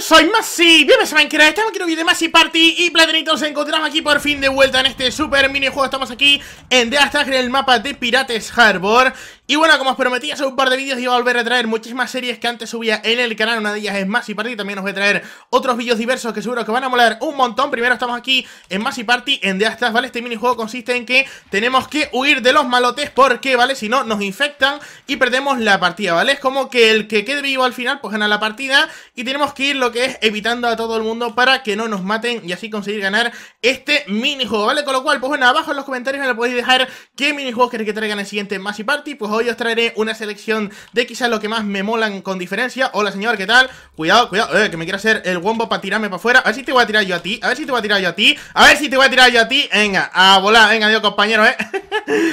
soy Masi, bienvenidos a Minecraft, estamos aquí en un video de Masi Party y Platinitos, nos encontramos aquí por fin de vuelta en este super minijuego, estamos aquí en The Aztag, en el mapa de Pirates Harbor y bueno, como os prometí hace un par de vídeos iba a volver a traer muchísimas series que antes subía en el canal, una de ellas es Massy Party, también os voy a traer otros vídeos diversos que seguro que van a molar un montón. Primero estamos aquí en Massy Party, en The Astas, ¿vale? Este minijuego consiste en que tenemos que huir de los malotes porque, ¿vale? Si no, nos infectan y perdemos la partida, ¿vale? Es como que el que quede vivo al final, pues gana la partida y tenemos que ir lo que es evitando a todo el mundo para que no nos maten y así conseguir ganar este minijuego, ¿vale? Con lo cual, pues bueno, abajo en los comentarios me lo podéis dejar qué minijuegos queréis que traigan el siguiente Massy Party, pues hoy os traeré una selección de quizás lo que más me molan con diferencia Hola señor, ¿qué tal? Cuidado, cuidado, eh, que me quiero hacer el wombo para tirarme para afuera A ver si te voy a tirar yo a ti, a ver si te voy a tirar yo a ti A ver si te voy a tirar yo a ti, venga, a volar, venga, dios compañero, eh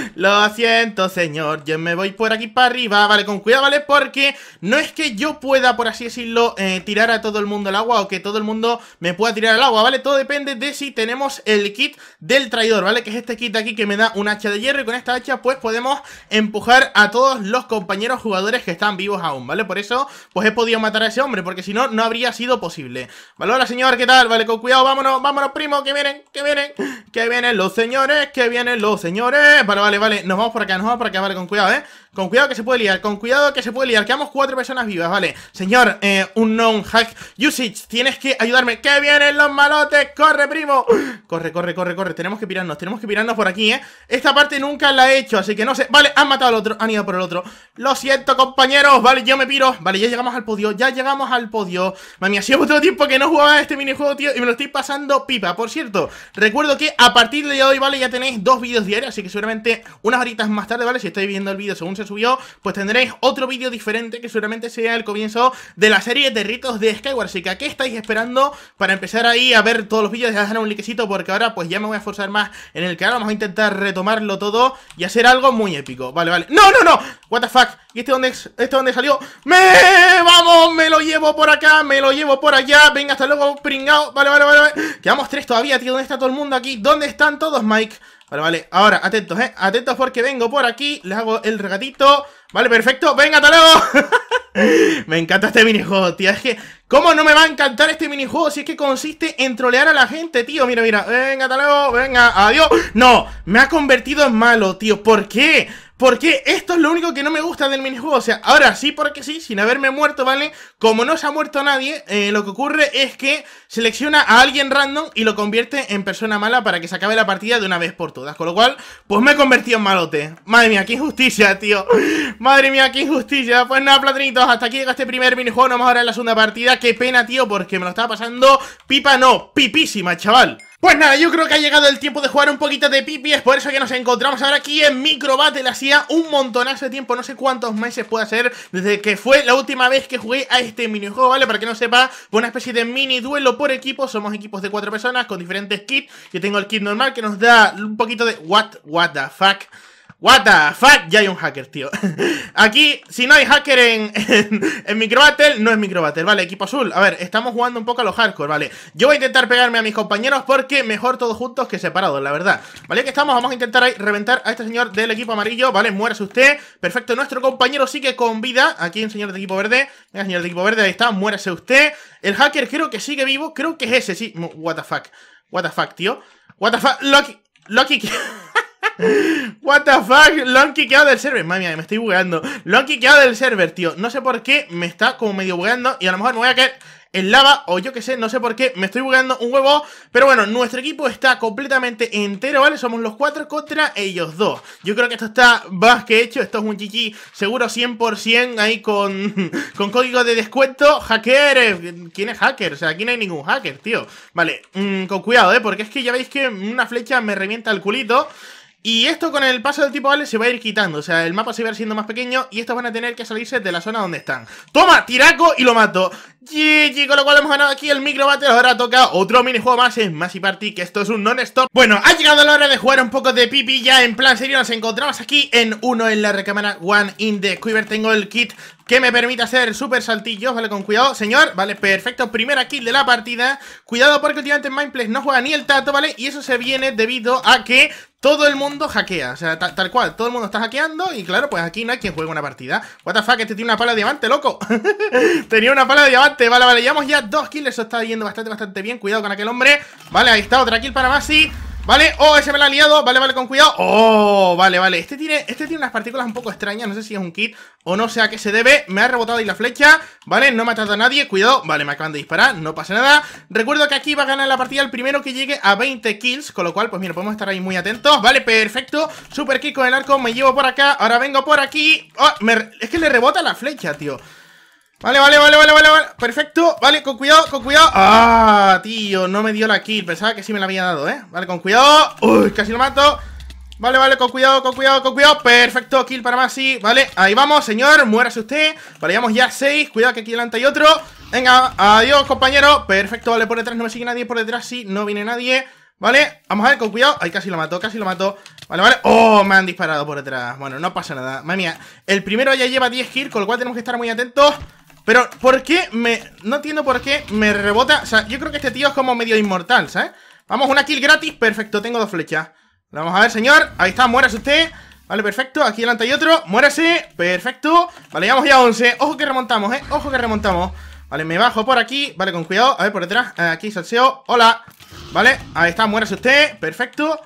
Lo siento señor, yo me voy por aquí para arriba Vale, con cuidado, vale, porque no es que yo pueda, por así decirlo, eh, tirar a todo el mundo el agua O que todo el mundo me pueda tirar al agua, ¿vale? Todo depende de si tenemos el kit del traidor, ¿vale? Que es este kit de aquí que me da un hacha de hierro y con esta hacha pues podemos empujar a todos los compañeros jugadores que están vivos aún, ¿vale? Por eso, pues he podido matar a ese hombre, porque si no, no habría sido posible. ¿Vale? Hola, señor, ¿qué tal? Vale, con cuidado, vámonos, vámonos, primo, que vienen, que vienen, que vienen los señores, que vienen los señores. Vale, vale, vale, nos vamos por acá, nos vamos por acá, vale, con cuidado, ¿eh? Con cuidado que se puede liar, con cuidado que se puede liar. Quedamos cuatro personas vivas, ¿vale? Señor, eh, un non-hack usage, tienes que ayudarme. ¡Que vienen los malotes! ¡Corre, primo! Corre, corre, corre, corre. Tenemos que pirarnos, tenemos que pirarnos por aquí, ¿eh? Esta parte nunca la he hecho, así que no sé. Vale, han matado al otro, han ido por el otro. Lo siento, compañeros. Vale, yo me piro. Vale, ya llegamos al podio. Ya llegamos al podio. Mami, ha sido mucho tiempo que no jugaba a este minijuego, tío. Y me lo estoy pasando pipa. Por cierto, recuerdo que a partir de hoy, vale, ya tenéis dos vídeos diarios. Así que seguramente unas horitas más tarde, vale, si estáis viendo el vídeo según se subió, pues tendréis otro vídeo diferente que seguramente sea el comienzo de la serie de ritos de Skyward. Así que qué estáis esperando para empezar ahí a ver todos los vídeos? Dejar un likecito porque ahora pues ya me voy a esforzar más en el canal. Vamos a intentar retomarlo todo y hacer algo muy épico. Vale, vale. ¡No, no no, no! What the fuck? ¿Y este dónde, este dónde salió? ¡Me! ¡Vamos! Me lo llevo por acá, me lo llevo por allá Venga, hasta luego, pringao Vale, vale, vale, vale Quedamos tres todavía, tío ¿Dónde está todo el mundo aquí? ¿Dónde están todos, Mike? Vale, vale, ahora, atentos, eh Atentos porque vengo por aquí Les hago el regatito Vale, perfecto Venga, hasta luego Me encanta este minijuego, tío Es que, ¿cómo no me va a encantar este minijuego? Si es que consiste en trolear a la gente, tío Mira, mira Venga, hasta luego Venga, adiós No, me ha convertido en malo, tío ¿Por qué? Porque esto es lo único que no me gusta del minijuego. O sea, ahora sí, porque sí, sin haberme muerto, ¿vale? Como no se ha muerto nadie, eh, lo que ocurre es que selecciona a alguien random y lo convierte en persona mala para que se acabe la partida de una vez por todas. Con lo cual, pues me he convertido en malote. Madre mía, qué injusticia, tío. Madre mía, qué injusticia. Pues nada, platinitos, hasta aquí llega este primer minijuego. Nos vamos ahora en la segunda partida. Qué pena, tío, porque me lo estaba pasando pipa, no, pipísima, chaval. Pues nada, yo creo que ha llegado el tiempo de jugar un poquito de pipi, es por eso que nos encontramos ahora aquí en Micro Battle, hacía un montonazo de tiempo, no sé cuántos meses puede ser desde que fue la última vez que jugué a este minijuego, ¿vale? Para que no sepa, fue una especie de mini duelo por equipo, somos equipos de cuatro personas con diferentes kits, yo tengo el kit normal que nos da un poquito de... What, what the fuck... What the fuck, ya hay un hacker, tío. Aquí, si no hay hacker en, en, micro battle, no es battle ¿vale? Equipo azul, a ver, estamos jugando un poco a los hardcore, ¿vale? Yo voy a intentar pegarme a mis compañeros porque mejor todos juntos que separados, la verdad. ¿Vale? Que estamos, vamos a intentar ahí reventar a este señor del equipo amarillo, ¿vale? Muérase usted. Perfecto, nuestro compañero sigue con vida. Aquí un señor de equipo verde. Venga, señor de equipo verde, ahí está, muérase usted. El hacker creo que sigue vivo, creo que es ese, sí. What the fuck, what the fuck, tío. What the fuck, Lucky, Lucky... What the fuck, lo han quiqueado del server mami, me estoy bugueando Lo han quiqueado del server, tío No sé por qué, me está como medio bugueando Y a lo mejor me voy a caer en lava o yo qué sé, no sé por qué, me estoy bugueando un huevo. Pero bueno, nuestro equipo está completamente entero, ¿vale? Somos los cuatro contra ellos dos. Yo creo que esto está más que hecho, esto es un GG seguro 100% ahí con, con código de descuento. Hacker, eh, ¿quién es hacker? O sea, aquí no hay ningún hacker, tío. Vale, mm, con cuidado, ¿eh? Porque es que ya veis que una flecha me revienta el culito. Y esto con el paso del tipo vale se va a ir quitando. O sea, el mapa se va a ir siendo más pequeño y estos van a tener que salirse de la zona donde están. ¡Toma! Tiraco y lo mato. GG, con lo cual hemos ganado aquí el micro Ahora toca otro minijuego más en Massive Party Que esto es un non-stop Bueno, ha llegado la hora de jugar un poco de pipi ya En plan serio, nos encontramos aquí en uno en la recámara One in the Quiver Tengo el kit que me permite hacer super saltillos, ¿vale? Con cuidado, señor, ¿vale? Perfecto, primera kill de la partida Cuidado porque últimamente en Mindplace no juega ni el tato, ¿vale? Y eso se viene debido a que todo el mundo hackea, o sea, tal, cual, todo el mundo está hackeando y claro, pues aquí no hay quien juegue una partida What the fuck, este tiene una pala de diamante, loco Tenía una pala de diamante vale, vale, llevamos ya dos kills Eso está yendo bastante, bastante bien, cuidado con aquel hombre Vale, ahí está, otra kill para Masi Vale, oh, ese me lo ha liado, vale, vale, con cuidado Oh, vale, vale, este tiene, este tiene unas partículas un poco extrañas, no sé si es un kit O no sé a qué se debe, me ha rebotado ahí la flecha Vale, no me ha tratado a nadie, cuidado Vale, me acaban de disparar, no pasa nada Recuerdo que aquí va a ganar la partida el primero que llegue a 20 kills Con lo cual, pues mira, podemos estar ahí muy atentos Vale, perfecto, super kick con el arco Me llevo por acá, ahora vengo por aquí oh, Es que le rebota la flecha, tío Vale, vale, vale, vale, vale, vale. Perfecto. Vale, con cuidado, con cuidado. Ah, tío, no me dio la kill. Pensaba que sí me la había dado, ¿eh? Vale, con cuidado. Uy, casi lo mato. Vale, vale, con cuidado, con cuidado, con cuidado. Perfecto, kill para más, Masi. Vale, ahí vamos, señor. Muérase usted. Vale, llevamos ya 6. Cuidado que aquí delante hay otro. Venga, adiós, compañero. Perfecto, vale, por detrás no me sigue nadie. Por detrás sí, no viene nadie. Vale, vamos a ver, con cuidado. Ahí casi lo mató, casi lo mató. Vale, vale. Oh, me han disparado por detrás. Bueno, no pasa nada. Madre mía, el primero ya lleva 10 kills, con lo cual tenemos que estar muy atentos. Pero, ¿por qué me...? No entiendo por qué me rebota... O sea, yo creo que este tío es como medio inmortal, ¿sabes? Vamos, una kill gratis, perfecto, tengo dos flechas Vamos a ver, señor, ahí está, muérase usted Vale, perfecto, aquí delante hay otro, muérase, perfecto Vale, ya vamos ya a 11, ojo que remontamos, eh, ojo que remontamos Vale, me bajo por aquí, vale, con cuidado, a ver, por detrás, eh, aquí salseo, hola Vale, ahí está, muérase usted, perfecto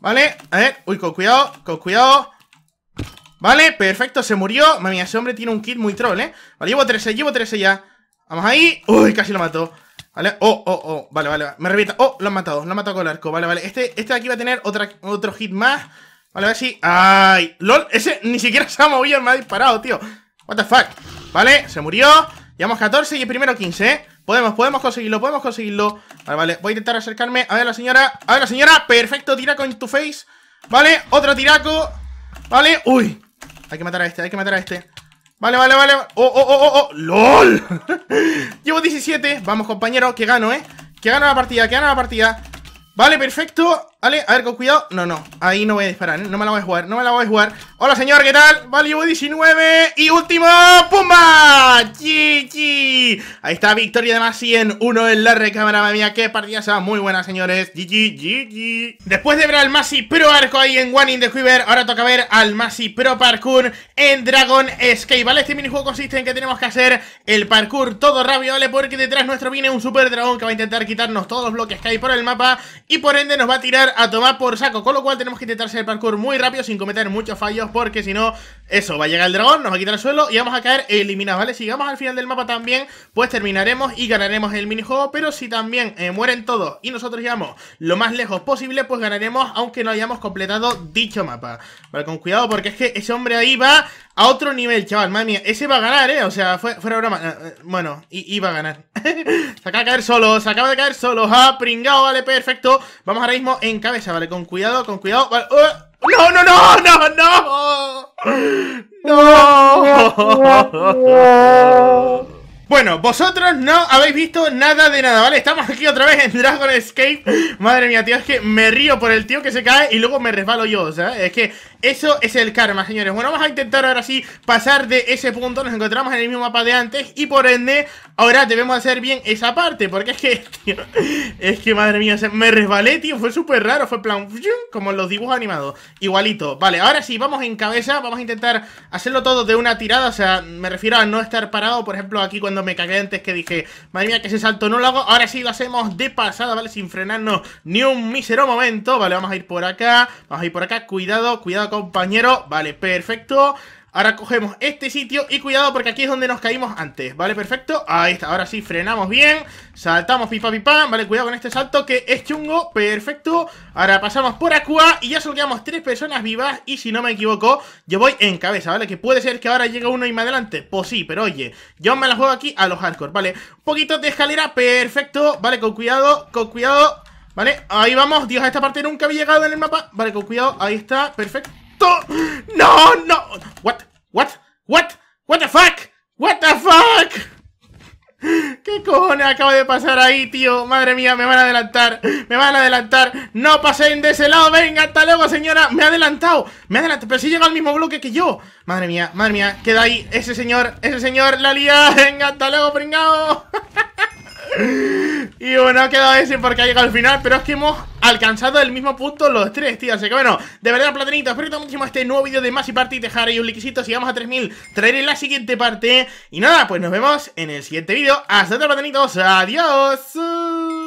Vale, a ver, uy, con cuidado, con cuidado Vale, perfecto, se murió Mami, ese hombre tiene un kit muy troll, ¿eh? Vale, llevo 13, llevo 13 ya Vamos ahí, uy, casi lo mató Vale, oh, oh, oh, vale, vale, me revienta Oh, lo han matado, lo han matado con el arco, vale, vale Este, este de aquí va a tener otro hit más Vale, a ver si... ¡Ay! ¡Lol! Ese ni siquiera se ha movido, me ha disparado, tío What the fuck Vale, se murió Llevamos 14 y el primero 15, ¿eh? Podemos, podemos conseguirlo, podemos conseguirlo Vale, vale, voy a intentar acercarme A ver la señora, a ver la señora Perfecto, tiraco en tu face Vale, otro tiraco Vale, uy hay que matar a este, hay que matar a este. Vale, vale, vale. ¡Oh, oh, oh, oh! oh. ¡LOL! Llevo 17. Vamos, compañero, que gano, ¿eh? Que gano la partida, que gano la partida. Vale, perfecto. Vale, a ver, con cuidado No, no, ahí no voy a disparar, ¿eh? no me la voy a jugar No me la voy a jugar Hola, señor, ¿qué tal? Value 19 Y último, ¡pumba! ¡GG! Ahí está, victoria de Masi en Uno en la recámara, mía Qué partida sea muy buena, señores GG, GG Después de ver al Masi Pro Arco ahí en One in the Quiver Ahora toca ver al Masi Pro Parkour en Dragon Escape Vale, este minijuego consiste en que tenemos que hacer el parkour todo rápido, ¿vale? Porque detrás nuestro viene un super dragón que va a intentar quitarnos todos los bloques que hay por el mapa Y por ende nos va a tirar a tomar por saco, con lo cual tenemos que intentar el parkour muy rápido sin cometer muchos fallos porque si no eso, va a llegar el dragón, nos va a quitar el suelo y vamos a caer eliminados, ¿vale? Si llegamos al final del mapa también, pues terminaremos y ganaremos el minijuego, pero si también eh, mueren todos y nosotros llegamos lo más lejos posible, pues ganaremos aunque no hayamos completado dicho mapa. Vale, con cuidado porque es que ese hombre ahí va a otro nivel, chaval, madre mía, ese va a ganar, ¿eh? O sea, fue, fuera broma, eh, eh, bueno, iba a ganar. se acaba de caer solo, se acaba de caer solo, ha pringado, vale, perfecto. Vamos ahora mismo en cabeza, ¿vale? Con cuidado, con cuidado, vale. ¡uh! no, no, no, no! ¡No! Bueno, vosotros no habéis visto nada de nada, ¿vale? Estamos aquí otra vez en Dragon Escape. Madre mía, tío, es que me río por el tío que se cae y luego me resbalo yo, o es que eso es el karma, señores. Bueno, vamos a intentar ahora sí pasar de ese punto. Nos encontramos en el mismo mapa de antes y por ende ahora debemos hacer bien esa parte. Porque es que, tío, es que madre mía, me resbalé, tío. Fue súper raro. Fue plan como los dibujos animados. Igualito. Vale, ahora sí, vamos en cabeza. Vamos a intentar hacerlo todo de una tirada. O sea, me refiero a no estar parado. Por ejemplo, aquí cuando me cagué antes que dije, madre mía, que ese salto no lo hago. Ahora sí lo hacemos de pasada, ¿vale? Sin frenarnos ni un mísero momento. Vale, vamos a ir por acá. Vamos a ir por acá. Cuidado, cuidado compañero. Vale, perfecto. Ahora cogemos este sitio y cuidado porque aquí es donde nos caímos antes, ¿vale? Perfecto, ahí está, ahora sí, frenamos bien, saltamos pipa pipa, ¿vale? Cuidado con este salto que es chungo, perfecto Ahora pasamos por Aqua y ya soltamos tres personas vivas y si no me equivoco, yo voy en cabeza, ¿vale? Que puede ser que ahora llegue uno y me adelante, pues sí, pero oye, yo me la juego aquí a los hardcore, ¿vale? Un poquito de escalera, perfecto, ¿vale? Con cuidado, con cuidado Vale, ahí vamos. Dios, a esta parte nunca había llegado en el mapa. Vale, con cuidado. Ahí está. Perfecto. ¡No! ¡No! ¿What? ¿What? ¿What? ¿What the fuck? ¿What the fuck? ¿Qué cojones acaba de pasar ahí, tío? Madre mía, me van a adelantar Me van a adelantar No pasen de ese lado, venga, hasta luego, señora Me ha adelantado, me ha adelantado Pero si sí llega al mismo bloque que yo Madre mía, madre mía Queda ahí ese señor, ese señor La lía, venga, hasta luego, pringao bueno, ha quedado ese porque ha llegado al final Pero es que hemos alcanzado el mismo punto los tres, tío Así que bueno, de verdad, platanito Espero que muchísimo este nuevo vídeo de Más y Party Dejar ahí un likecito, si vamos a 3000 Traeré la siguiente parte Y nada, pues nos vemos en el siguiente vídeo Hasta otra, platanitos, adiós